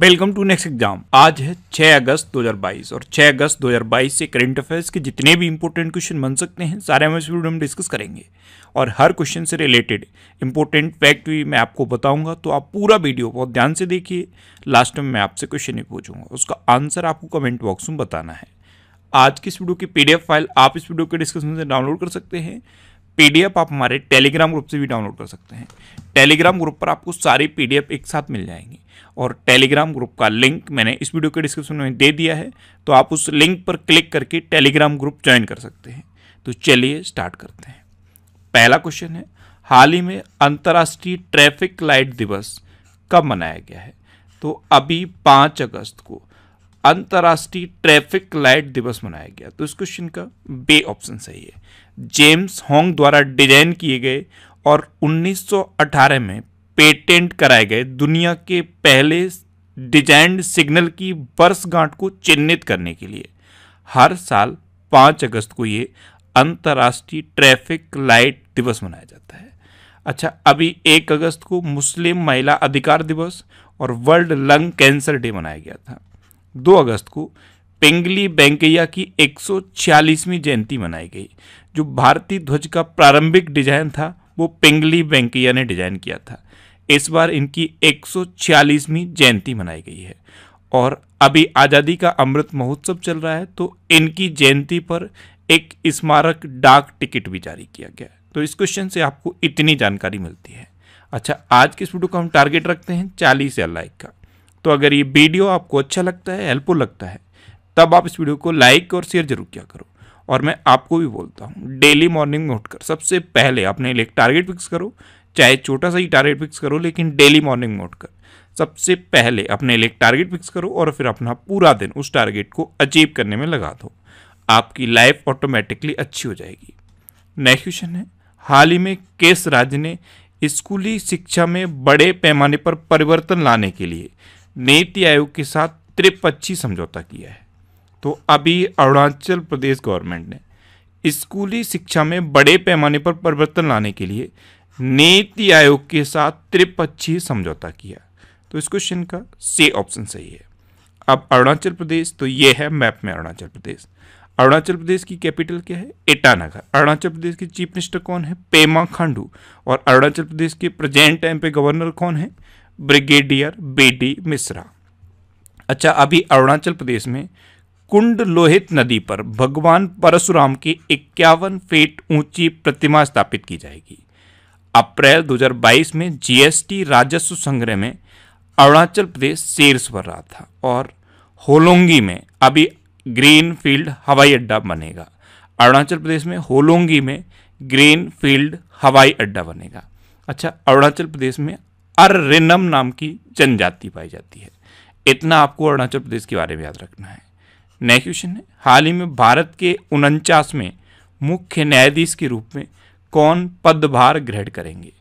welcome to next exam आज है 6 अगस्त 2022 और 6 अगस्त 2022 से करंट अफेयर्स के जितने भी इंपॉर्टेंट क्वेश्चन बन सकते हैं सारे हम इस वीडियो में डिस्कस करेंगे और हर क्वेश्चन से रिलेटेड इंपॉर्टेंट फैक्ट भी मैं आपको बताऊंगा तो आप पूरा वीडियो बहुत ध्यान से देखिए लास्ट में मैं आपसे क्वेश्चन ही पूछूंगा उसका आंसर आपको कमेंट बॉक्स में बताना है आज की इस वीडियो की पी फाइल आप इस वीडियो के डिस्क्रिप्शन से डाउनलोड कर सकते हैं पीडीएफ आप हमारे टेलीग्राम ग्रुप से भी डाउनलोड कर सकते हैं टेलीग्राम ग्रुप पर आपको सारी पीडीएफ एक साथ मिल जाएंगी और टेलीग्राम ग्रुप का लिंक मैंने इस वीडियो के डिस्क्रिप्शन में दे दिया है तो आप उस लिंक पर क्लिक करके टेलीग्राम ग्रुप ज्वाइन कर सकते हैं तो चलिए स्टार्ट करते हैं पहला क्वेश्चन है हाल ही में अंतर्राष्ट्रीय ट्रैफिक लाइट दिवस कब मनाया गया है तो अभी पाँच अगस्त को अंतर्राष्ट्रीय ट्रैफिक लाइट दिवस मनाया गया तो इस क्वेश्चन का बे ऑप्शन सही है जेम्स होंग द्वारा डिजाइन किए गए और 1918 में पेटेंट कराए गए दुनिया के पहले डिजाइंड सिग्नल की वर्षगांठ को चिन्हित करने के लिए हर साल 5 अगस्त को ये अंतर्राष्ट्रीय ट्रैफिक लाइट दिवस मनाया जाता है अच्छा अभी एक अगस्त को मुस्लिम महिला अधिकार दिवस और वर्ल्ड लंग कैंसर डे मनाया गया था दो अगस्त को पिंगली बैंकैया की 146वीं जयंती मनाई गई जो भारतीय ध्वज का प्रारंभिक डिजाइन था वो पिंगली वेंकैया ने डिजाइन किया था इस बार इनकी 146वीं जयंती मनाई गई है और अभी आज़ादी का अमृत महोत्सव चल रहा है तो इनकी जयंती पर एक स्मारक डाक टिकट भी जारी किया गया है तो इस क्वेश्चन से आपको इतनी जानकारी मिलती है अच्छा आज के इस वीडियो को हम टारगेट रखते हैं चालीस या लाइक का तो अगर ये वीडियो आपको अच्छा लगता है हेल्पफुल लगता है तब आप इस वीडियो को लाइक और शेयर जरूर किया करो और मैं आपको भी बोलता हूँ डेली मॉर्निंग में उठकर सबसे पहले अपने लिए टारगेट फिक्स करो चाहे छोटा सा ही टारगेट फिक्स करो लेकिन डेली मॉर्निंग में उठकर सबसे पहले अपने लिए टारगेट फिक्स करो और फिर अपना पूरा दिन उस टारगेट को अचीव करने में लगा दो आपकी लाइफ ऑटोमेटिकली अच्छी हो जाएगी नेक्स्ट क्वेश्चन है हाल ही में केस राज्य ने स्कूली शिक्षा में बड़े पैमाने पर परिवर्तन लाने के लिए नीति आयोग के साथ त्रिपक्षी समझौता किया है तो अभी अरुणाचल प्रदेश गवर्नमेंट ने स्कूली शिक्षा में बड़े पैमाने पर परिवर्तन लाने के लिए नीति आयोग के साथ त्रिपक्षीय समझौता किया तो इस क्वेश्चन का सी ऑप्शन सही है अब अरुणाचल प्रदेश तो ये है मैप में अरुणाचल प्रदेश अरुणाचल प्रदेश की कैपिटल क्या है ईटानगर अरुणाचल प्रदेश की चीफ मिनिस्टर कौन है पेमा खांडू और अरुणाचल प्रदेश के प्रेजेंट टाइम पे गवर्नर कौन है ब्रिगेडियर बी डी मिश्रा अच्छा अभी अरुणाचल प्रदेश में कुंड लोहित नदी पर भगवान परशुराम की इक्यावन फीट ऊंची प्रतिमा स्थापित की जाएगी अप्रैल 2022 में जीएसटी राजस्व संग्रह में अरुणाचल प्रदेश शीर्ष पर रहा था और होलोंगी में अभी ग्रीन फील्ड हवाई अड्डा बनेगा अरुणाचल प्रदेश में होलोंगी में ग्रीन फील्ड हवाई अड्डा बनेगा अच्छा अरुणाचल प्रदेश में अर्रेनम नाम की जनजाति पाई जाती है इतना आपको अरुणाचल प्रदेश के बारे में याद रखना है नया क्वेश्चन है हाल ही में भारत के उनचासवें मुख्य न्यायाधीश के रूप में कौन पदभार ग्रहण करेंगे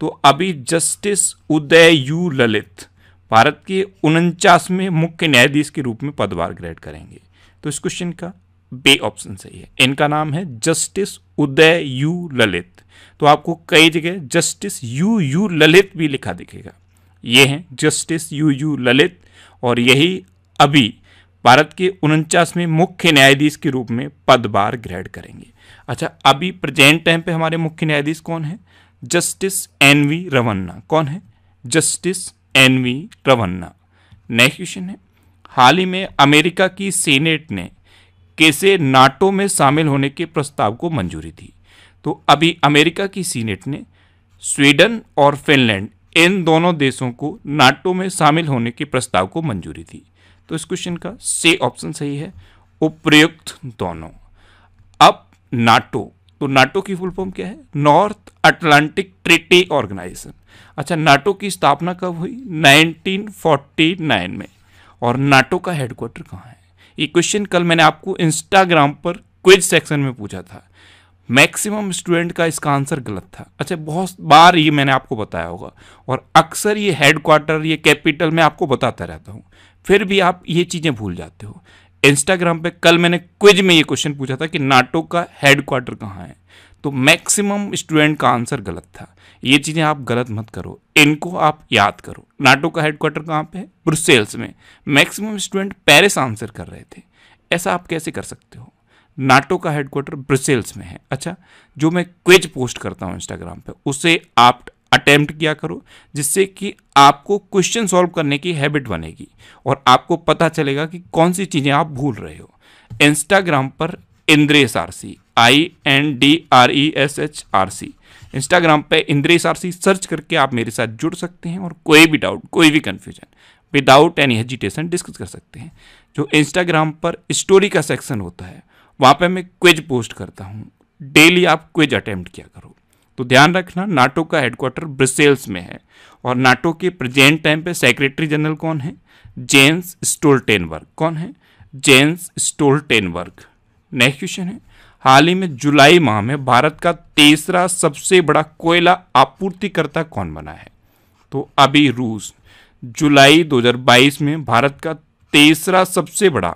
तो अभी जस्टिस उदय यू ललित भारत के उनचासवें मुख्य न्यायाधीश के रूप में पदभार ग्रहण करेंगे तो इस क्वेश्चन का बे ऑप्शन सही है इनका नाम है जस्टिस उदय यू ललित तो आपको कई जगह जस्टिस यू यू ललित भी लिखा दिखेगा ये हैं जस्टिस यू यू ललित और यही अभी भारत के उनचासवें मुख्य न्यायाधीश के रूप में पदभार ग्रहण करेंगे अच्छा अभी प्रेजेंट टाइम पे हमारे मुख्य न्यायाधीश कौन है जस्टिस एन वी रवन्ना कौन है justice N V Ramana next question है हाल ही में अमेरिका की सीनेट ने कैसे नाटो में शामिल होने के प्रस्ताव को मंजूरी दी तो अभी अमेरिका की सीनेट ने स्वीडन और फिनलैंड इन दोनों देशों को नाटो में शामिल होने के प्रस्ताव को मंजूरी दी तो इस क्वेश्चन का से ऑप्शन सही है उपयुक्त दोनों अब नाटो तो नाटो की फुल फॉर्म क्या है नॉर्थ अटलांटिक ट्रिटी ऑर्गेनाइजेशन अच्छा नाटो की स्थापना कब हुई 1949 में और नाटो का हेडक्वार्टर कहाँ है ये क्वेश्चन कल मैंने आपको इंस्टाग्राम पर क्विज सेक्शन में पूछा था मैक्सिमम स्टूडेंट का इसका आंसर गलत था अच्छा बहुत बार ये मैंने आपको बताया होगा और अक्सर ये हेडक्वार्टर ये कैपिटल मैं आपको बताता रहता हूँ फिर भी आप ये चीज़ें भूल जाते हो इंस्टाग्राम पे कल मैंने क्विज में ये क्वेश्चन पूछा था कि नाटो का हेडक्वार्टर कहाँ है तो मैक्सिमम स्टूडेंट का आंसर गलत था ये चीज़ें आप गलत मत करो इनको आप याद करो नाटो का हेडक्वार्टर कहाँ पे है ब्रुसेल्स में मैक्सिमम स्टूडेंट पेरिस आंसर कर रहे थे ऐसा आप कैसे कर सकते हो नाटो का हेडक्वार्टर ब्रसेल्स में है अच्छा जो मैं क्विज पोस्ट करता हूँ इंस्टाग्राम पे उसे आप अटैम्प्ट किया करो जिससे कि आपको क्वेश्चन सॉल्व करने की हैबिट बनेगी और आपको पता चलेगा कि कौन सी चीज़ें आप भूल रहे हो इंस्टाग्राम पर Indresh R C I N D R E S H R C Instagram पर इंद्रेश आर सी सर्च करके आप मेरे साथ जुड़ सकते हैं और कोई भी डाउट कोई भी confusion without any hesitation discuss कर सकते हैं जो इंस्टाग्राम पर स्टोरी का सेक्शन होता है वहाँ पे मैं क्विज पोस्ट करता हूँ डेली आप क्विज अटैम्प्ट किया करो तो ध्यान रखना नाटो का हेडक्वार्टर ब्रसेल्स में है और नाटो के प्रेजेंट टाइम पे सेक्रेटरी जनरल कौन है जेम्स स्टोल्टेनबर्ग कौन है जेम्स स्टोल्टेनबर्ग नेक्स्ट क्वेश्चन है हाल ही में जुलाई माह में भारत का तीसरा सबसे बड़ा कोयला आपूर्तिकर्ता कौन बना है तो अभी रूस जुलाई 2022 में भारत का तीसरा सबसे बड़ा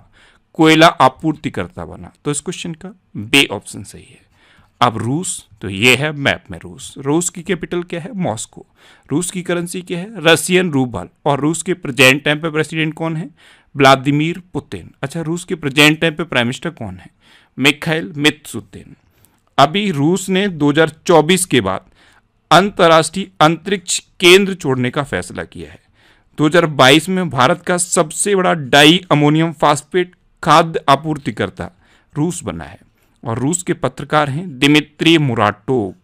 कोयला आपूर्तिकर्ता बना तो इस क्वेश्चन का बे ऑप्शन सही है अब रूस तो ये है मैप में रूस रूस की कैपिटल क्या है मॉस्को रूस की करेंसी क्या है रशियन रूबल और रूस के प्रेजेंट टाइम पे प्रेसिडेंट कौन है व्लादिमीर पुतिन अच्छा रूस के प्रेजेंट टाइम पे प्राइम मिनिस्टर कौन है मिखाइल मित्सुतिन अभी रूस ने 2024 के बाद अंतर्राष्ट्रीय अंतरिक्ष केंद्र छोड़ने का फैसला किया है 2022 में भारत का सबसे बड़ा डाई अमोनियम फास्फेट खाद्य आपूर्तिकर्ता रूस बना है और रूस के पत्रकार हैं दिमित्री मुराटोव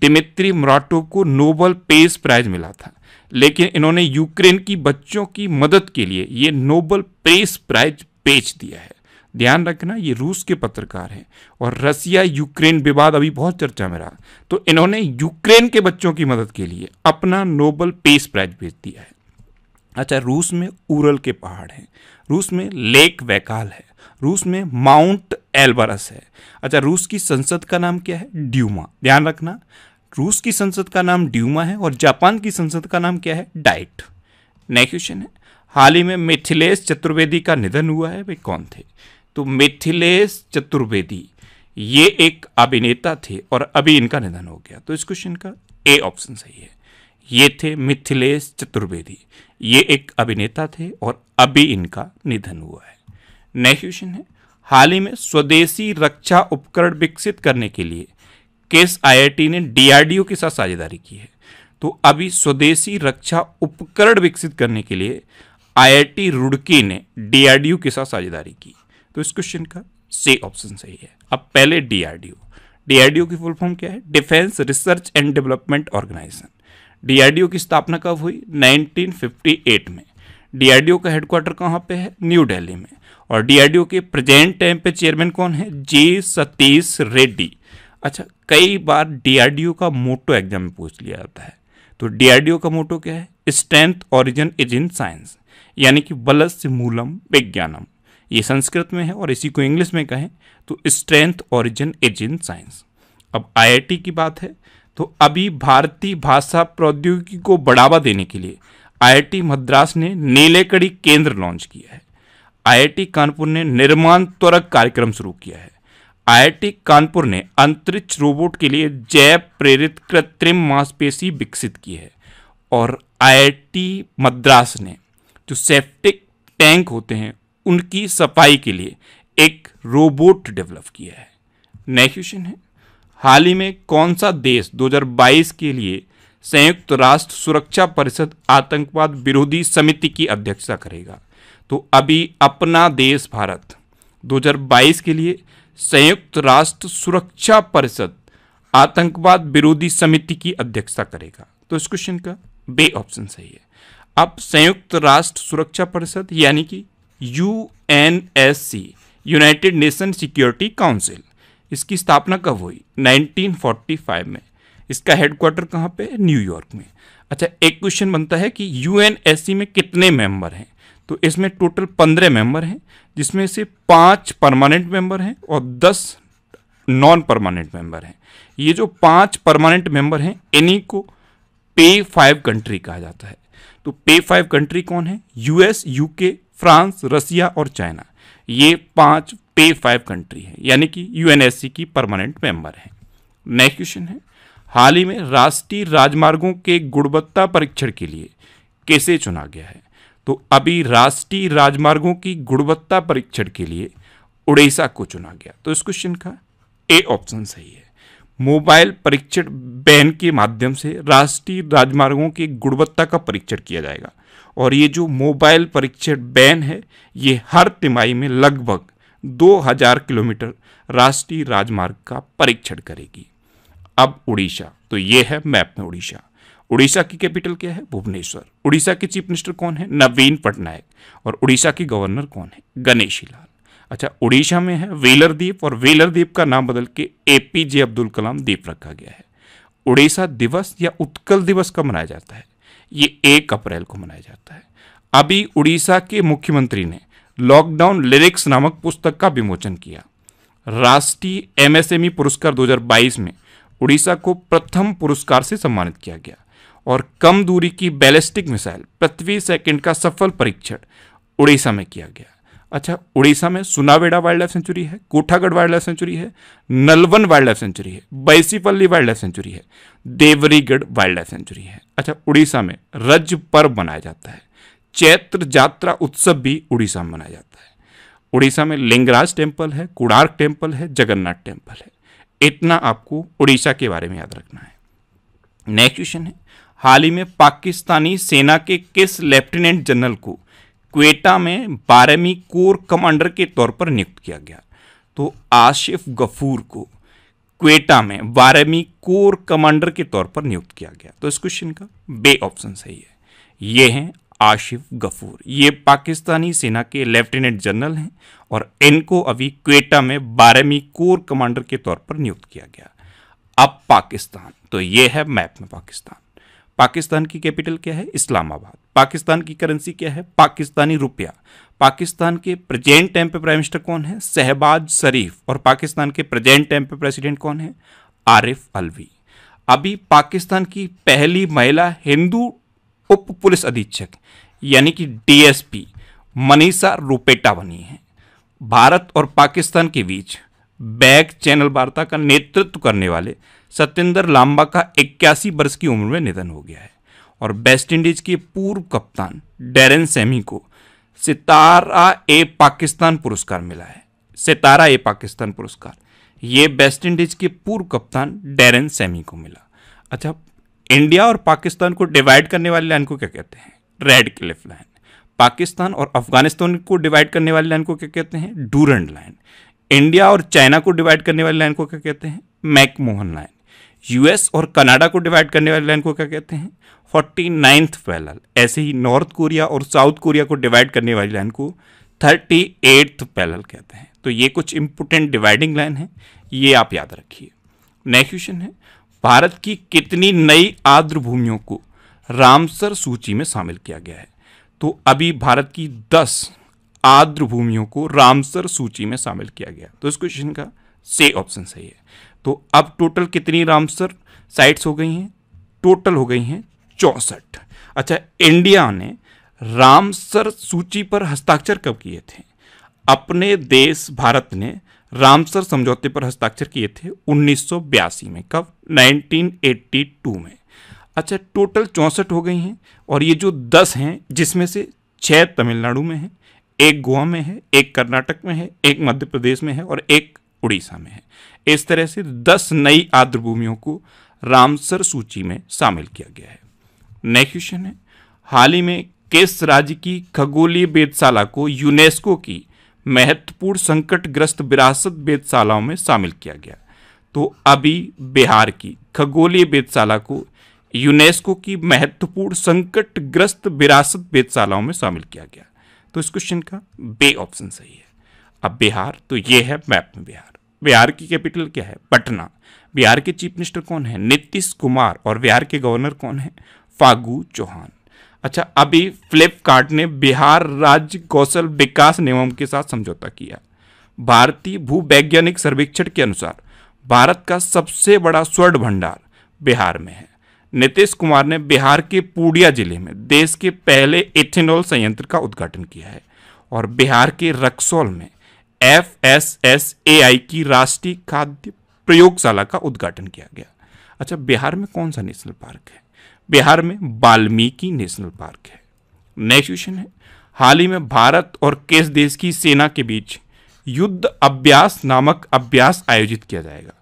दिमित्री मुराटोव को नोबल पेस प्राइज मिला था लेकिन इन्होंने यूक्रेन की बच्चों की मदद के लिए ये नोबल पेस प्राइज बेच दिया है ध्यान रखना ये रूस के पत्रकार हैं और रसिया यूक्रेन विवाद अभी बहुत चर्चा में रहा तो इन्होंने यूक्रेन के बच्चों की मदद के लिए अपना नोबल पेस प्राइज भेज दिया है अच्छा रूस में उरल के पहाड़ हैं रूस में लेक वैकाल है रूस में माउंट एल्बरस है अच्छा रूस की संसद का नाम क्या है ड्यूमा ध्यान रखना रूस की संसद का नाम ड्यूमा है और जापान की संसद का नाम क्या है डाइट नेक्स्ट क्वेश्चन है हाल ही में मिथिलेश चतुर्वेदी का निधन हुआ है वे कौन थे तो मिथिलेश चतुर्वेदी ये एक अभिनेता थे और अभी इनका निधन हो गया तो इस क्वेश्चन का ए ऑप्शन सही है ये थे मिथिलेश चतुर्वेदी ये एक अभिनेता थे और अभी इनका निधन हुआ है नेक्स्ट क्वेश्चन है हाल ही में स्वदेशी रक्षा उपकरण विकसित करने के लिए केस आईआईटी ने डीआरडीओ के साथ साझेदारी की है तो अभी स्वदेशी रक्षा उपकरण विकसित करने के लिए आईआईटी रुड़की ने डीआरडीओ के साथ साझेदारी की तो इस क्वेश्चन का सी ऑप्शन सही है अब पहले डीआरडीओ डीआरडीओ की फुल फॉर्म क्या है defence research and development organisation DRDO की स्थापना कब हुई 1958 में डीआरडीओ का हेडक्वार्टर कहाँ पे है न्यू दिल्ली में और डीआरडीओ के प्रेजेंट टाइम पे चेयरमैन कौन है जी सतीश रेड्डी अच्छा कई बार डीआरडीओ का मोटो एग्जाम में पूछ लिया जाता है तो डीआरडीओ का मोटो क्या है strength origin is in science यानी कि बलस्य मूलम विज्ञानम ये संस्कृत में है और इसी को इंग्लिश में कहें तो strength origin is in science अब आईआईटी की बात है तो अभी भारतीय भाषा प्रौद्योगिकी को बढ़ावा देने के लिए आईआईटी मद्रास ने नीलेकड़ी केंद्र लॉन्च किया है आईआईटी कानपुर ने निर्माण त्वरक कार्यक्रम शुरू किया है आईआईटी कानपुर ने अंतरिक्ष रोबोट के लिए जैव प्रेरित कृत्रिम मांसपेशी विकसित की है और आईआईटी मद्रास ने जो सेप्टिक टैंक होते हैं उनकी सफाई के लिए एक रोबोट डेवलप किया है नेक्स्ट क्वेश्चन है हाल ही में कौन सा देश 2022 के लिए संयुक्त राष्ट्र सुरक्षा परिषद आतंकवाद विरोधी समिति की अध्यक्षता करेगा तो अभी अपना देश भारत 2022 के लिए संयुक्त राष्ट्र सुरक्षा परिषद आतंकवाद विरोधी समिति की अध्यक्षता करेगा तो इस क्वेश्चन का बे ऑप्शन सही है अब संयुक्त राष्ट्र सुरक्षा परिषद यानी कि U United Nation security council इसकी स्थापना कब हुई 1945 में इसका हेडक्वार्टर कहाँ पे न्यूयॉर्क में अच्छा एक क्वेश्चन बनता है कि यू में कितने मेंबर हैं तो इसमें टोटल पंद्रह मेंबर हैं जिसमें से पाँच परमानेंट मेंबर हैं और दस नॉन परमानेंट मेंबर हैं ये जो पाँच परमानेंट मेंबर हैं इन्हीं को पे फाइव कंट्री कहा जाता है तो पे फाइव कंट्री कौन है यूएस यूके फ्रांस रसिया और चाइना ये पांच पे फाइव कंट्री है यानी कि यूएनएससी की परमानेंट मेंबर है नेक्स्ट क्वेश्चन है हाल ही में राष्ट्रीय राजमार्गों के गुणवत्ता परीक्षण के लिए कैसे चुना गया है तो अभी राष्ट्रीय राजमार्गों की गुणवत्ता परीक्षण के लिए उड़ीसा को चुना गया तो इस क्वेश्चन का ए ऑप्शन सही है मोबाइल परीक्षण बैन के माध्यम से राष्ट्रीय राजमार्गों की गुणवत्ता का परीक्षण किया जाएगा और ये जो मोबाइल परीक्षण बैन है ये हर तिमाही में लगभग 2000 किलोमीटर राष्ट्रीय राजमार्ग का परीक्षण करेगी अब उड़ीसा तो ये है मैप में उड़ीसा उड़ीसा की कैपिटल क्या है भुवनेश्वर उड़ीसा के चीफ मिनिस्टर कौन है नवीन पटनायक और उड़ीसा की गवर्नर कौन है गणेशी लाल अच्छा उड़ीसा में है वेलर द्वीप और वेलर द्वीप का नाम बदल के ए अब्दुल कलाम द्वीप रखा गया है उड़ीसा दिवस या उत्कल दिवस का मनाया जाता है ये एक अप्रैल को मनाया जाता है अभी उड़ीसा के मुख्यमंत्री ने लॉकडाउन लिरिक्स नामक पुस्तक का विमोचन किया राष्ट्रीय एमएसएमई e पुरस्कार 2022 में उड़ीसा को प्रथम पुरस्कार से सम्मानित किया गया और कम दूरी की बैलिस्टिक मिसाइल पृथ्वी सेकंड का सफल परीक्षण उड़ीसा में किया गया अच्छा उड़ीसा में सुनावेड़ा वाइल्ड लाइफ सेंचुरी है कोठागढ़ वाइल्ड लाइफ सेंचुरी है नलवन वाइल्ड लाइफ सेंचुरी है बैसीपल्ली वाइल्ड लाइफ सेंचुरी है देवरीगढ़ वाइल्ड लाइफ सेंचुरी है अच्छा उड़ीसा में रज पर्व मनाया जाता है चैत्र यात्रा उत्सव भी उड़ीसा में मनाया जाता है उड़ीसा में लिंगराज टेम्पल है कुड़ार्क टेम्पल है जगन्नाथ टेम्पल है इतना आपको उड़ीसा के बारे में याद रखना है नेक्स्ट क्वेश्चन है हाल ही में पाकिस्तानी सेना के किस लेफ्टिनेंट जनरल को क्वेटा में बारहवीं कोर कमांडर के तौर पर नियुक्त किया गया तो आशिफ गफूर को क्वेटा में बारहवीं कोर कमांडर के तौर पर नियुक्त किया गया तो इस क्वेश्चन का बे ऑप्शन सही है ये हैं आशिफ गफूर ये पाकिस्तानी सेना के लेफ्टिनेंट जनरल हैं और इनको अभी क्वेटा में बारहवीं कोर कमांडर के तौर पर नियुक्त किया गया अब पाकिस्तान तो ये है मैप में पाकिस्तान पाकिस्तान की कैपिटल क्या है इस्लामाबाद पाकिस्तान की करेंसी क्या है पाकिस्तानी रुपया पाकिस्तान के प्रेजेंट टाइम पे प्राइम मिनिस्टर कौन है शहबाज शरीफ और पाकिस्तान के प्रेजेंट टाइम पे प्रेसिडेंट कौन है आरिफ अलवी अभी पाकिस्तान की पहली महिला हिंदू उप पुलिस अधीक्षक यानी कि डीएसपी मनीषा रुपेटा बनी है भारत और पाकिस्तान के बीच बैग चैनल वार्ता का नेतृत्व करने वाले सत्येंद्र लांबा का इक्यासी वर्ष की उम्र में निधन हो गया है और वेस्ट इंडीज के पूर्व कप्तान डेरन सेमी को सितारा ए पाकिस्तान पुरस्कार मिला है सितारा ए पाकिस्तान पुरस्कार ये वेस्ट इंडीज के पूर्व कप्तान डेरन सेमी को मिला अच्छा इंडिया और पाकिस्तान को डिवाइड करने वाली लाइन को क्या कहते हैं रेड क्लिफ लाइन पाकिस्तान और अफगानिस्तान को डिवाइड करने वाली लाइन को क्या कहते हैं डूरंड लाइन इंडिया और चाइना को डिवाइड करने वाली लाइन को क्या कहते हैं मैकमोहन लाइन यूएस और कनाडा को डिवाइड करने वाली लाइन को क्या कहते हैं फोर्टी नाइन्थ पैलल ऐसे ही नॉर्थ कोरिया और साउथ कोरिया को डिवाइड करने वाली लाइन को थर्टी एट्थ पैलल कहते हैं तो ये कुछ इंपोर्टेंट डिवाइडिंग लाइन है ये आप याद रखिए नेक्स्ट क्वेश्चन है भारत की कितनी नई आर्द्र भूमियों को रामसर सूची में शामिल किया गया है तो अभी भारत की दस आर्द्र भूमियों को रामसर सूची में शामिल किया गया तो इस क्वेश्चन का से ऑप्शन सही है तो अब टोटल कितनी रामसर साइट्स हो गई हैं टोटल हो गई हैं चौंसठ अच्छा इंडिया ने रामसर सूची पर हस्ताक्षर कब किए थे अपने देश भारत ने रामसर समझौते पर हस्ताक्षर किए थे उन्नीस में कब 1982 में अच्छा टोटल चौंसठ हो गई हैं और ये जो दस हैं जिसमें से छः तमिलनाडु में हैं एक गोवा में है एक कर्नाटक में है एक मध्य प्रदेश में है और एक उड़ीसा में है इस तरह से दस नई आर्द्रभूमियों को रामसर सूची में शामिल किया गया है नेक्स्ट क्वेश्चन है हाल ही में किस राज्य की खगोलीय वेदशाला को यूनेस्को की महत्वपूर्ण संकटग्रस्त विरासत वेदशालाओं में शामिल किया गया तो अभी बिहार की खगोलीय वेदशाला को यूनेस्को की महत्वपूर्ण संकटग्रस्त विरासत वेदशालाओं में शामिल किया गया तो इस क्वेश्चन का बे ऑप्शन सही है अब बिहार तो ये है मैप में बिहार बिहार की कैपिटल क्या है पटना बिहार के चीफ मिनिस्टर कौन है नीतीश कुमार और बिहार के गवर्नर कौन है फागू चौहान अच्छा अभी फ्लिपकार्ट ने बिहार राज्य कौशल विकास निगम के साथ समझौता किया भारतीय भूवैज्ञानिक सर्वेक्षण के अनुसार भारत का सबसे बड़ा स्वर्ण भंडार बिहार में है नीतीश कुमार ने बिहार के पूर्णिया जिले में देश के पहले इथेनॉल संयंत्र का उद्घाटन किया है और बिहार के रक्सौल में F S S A I की राष्ट्रीय खाद्य प्रयोगशाला का उद्घाटन किया गया अच्छा बिहार में कौन सा नेशनल पार्क है बिहार में वाल्मीकि नेशनल पार्क है नेक्स्ट क्वेश्चन है हाल ही में भारत और किस देश की सेना के बीच युद्ध अभ्यास नामक अभ्यास आयोजित किया जाएगा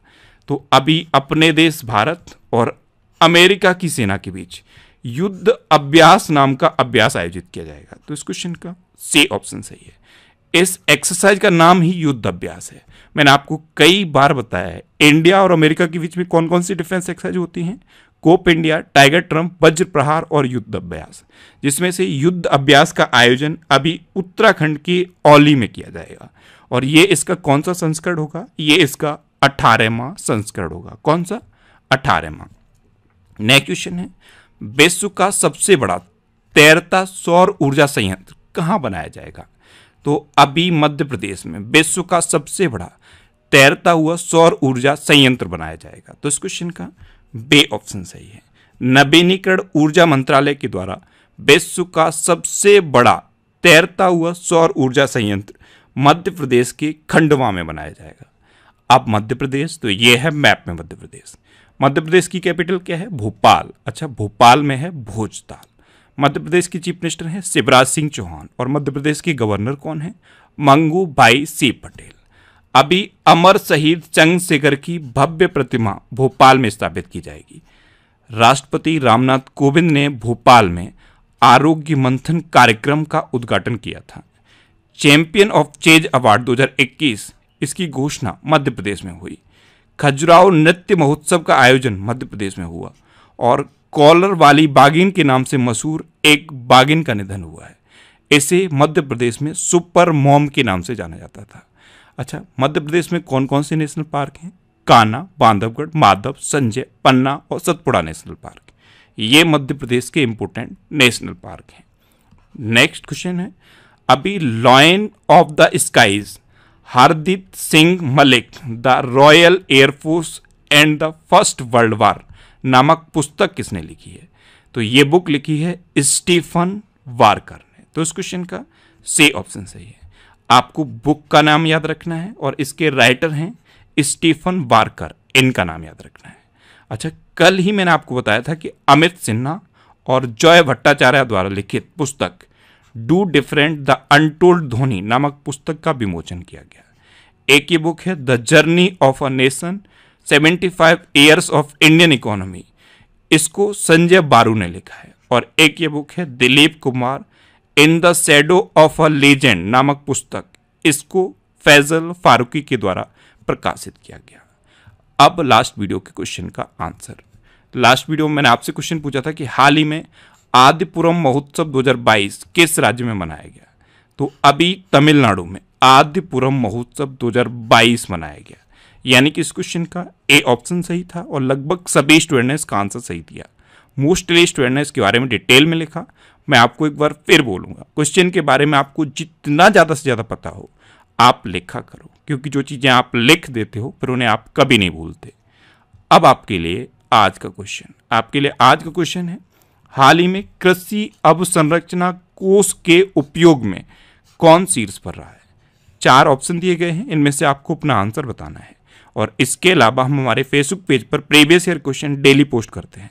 तो अभी अपने देश भारत और अमेरिका की सेना के बीच युद्ध अभ्यास नाम का अभ्यास आयोजित किया जाएगा तो इस क्वेश्चन का सी ऑप्शन सही है इस एक्सरसाइज का नाम ही युद्ध अभ्यास है मैंने आपको कई बार बताया है इंडिया और अमेरिका के बीच में कौन कौन सी डिफेंस एक्सरसाइज होती हैं कोप इंडिया टाइगर ट्रम्प वज्र प्रहार और युद्ध अभ्यास जिसमें से युद्ध अभ्यास का आयोजन अभी उत्तराखंड की ओली में किया जाएगा और ये इसका कौन सा संस्करण होगा ये इसका अठारहवा संस्करण होगा कौन सा अठारहवा नेक्स्ट क्वेश्चन है विश्व का सबसे बड़ा तैरता सौर ऊर्जा संयंत्र कहाँ बनाया जाएगा तो अभी मध्य प्रदेश में विश्व का सबसे बड़ा तैरता हुआ सौर ऊर्जा संयंत्र बनाया जाएगा तो इस क्वेश्चन का बे ऑप्शन सही है नवीनीकरण ऊर्जा मंत्रालय के द्वारा विश्व का सबसे बड़ा तैरता हुआ सौर ऊर्जा संयंत्र मध्य प्रदेश के खंडवा में बनाया जाएगा अब मध्य प्रदेश तो ये है मैप में मध्य प्रदेश मध्य प्रदेश की कैपिटल क्या है भोपाल अच्छा भोपाल में है भोजताल मध्य प्रदेश की चीफ मिनिस्टर हैं शिवराज सिंह चौहान और मध्य प्रदेश के गवर्नर कौन है मंगू भाई सी पटेल अभी अमर शहीद शेखर की भव्य प्रतिमा भोपाल में स्थापित की जाएगी राष्ट्रपति रामनाथ कोविंद ने भोपाल में आरोग्य मंथन कार्यक्रम का उद्घाटन किया था चैंपियन ऑफ चेज अवार्ड 2021 इसकी घोषणा मध्य प्रदेश में हुई खजुराहो नृत्य महोत्सव का आयोजन मध्य प्रदेश में हुआ और कॉलर वाली बागिन के नाम से मशहूर एक बागिन का निधन हुआ है इसे मध्य प्रदेश में सुपर मॉम के नाम से जाना जाता था अच्छा मध्य प्रदेश में कौन कौन से नेशनल पार्क हैं काना बांधवगढ़ माधव संजय पन्ना और सतपुड़ा नेशनल पार्क ये मध्य प्रदेश के इम्पोर्टेंट नेशनल पार्क हैं नेक्स्ट क्वेश्चन है अभी lion of the skies Hardeep Singh Malik the royal air force and the first world war नामक पुस्तक किसने लिखी है तो ये बुक लिखी है स्टीफन वारकर ने तो इस क्वेश्चन का से ऑप्शन सही है आपको बुक का नाम याद रखना है और इसके राइटर हैं स्टीफन बारकर इनका नाम याद रखना है अच्छा कल ही मैंने आपको बताया था कि अमित सिन्हा और जॉय भट्टाचार्य द्वारा लिखित पुस्तक do different the untold Dhoni नामक पुस्तक का विमोचन किया गया एक ये बुक है the journey of a nation 75 years of Indian economy इसको संजय बारू ने लिखा है और एक ये बुक है Dilip Kumar in the shadow of a legend नामक पुस्तक इसको फैजल फारूकी के द्वारा प्रकाशित किया गया अब लास्ट वीडियो के क्वेश्चन का आंसर लास्ट वीडियो में मैंने आपसे क्वेश्चन पूछा था कि हाल ही में आदिपुरम महोत्सव 2022 किस राज्य में मनाया गया तो अभी तमिलनाडु में आदिपुरम महोत्सव 2022 मनाया गया यानी कि इस क्वेश्चन का ए ऑप्शन सही था और लगभग सभी स्टूडेंट ने इसका आंसर सही दिया मोस्टली ने इसके बारे में डिटेल में लिखा मैं आपको एक बार फिर बोलूँगा क्वेश्चन के बारे में आपको जितना ज़्यादा से ज़्यादा पता हो आप लिखा करो क्योंकि जो चीज़ें आप लिख देते हो फिर उन्हें आप कभी नहीं भूलते अब आपके लिए आज का क्वेश्चन आपके लिए आज का क्वेश्चन है हाल ही में कृषि अवसंरचना कोष के उपयोग में कौन शीर्ष पर रहा है चार ऑप्शन दिए गए हैं इनमें से आपको अपना आंसर बताना है और इसके अलावा हम हमारे फेसबुक पेज पर previous year question daily post करते हैं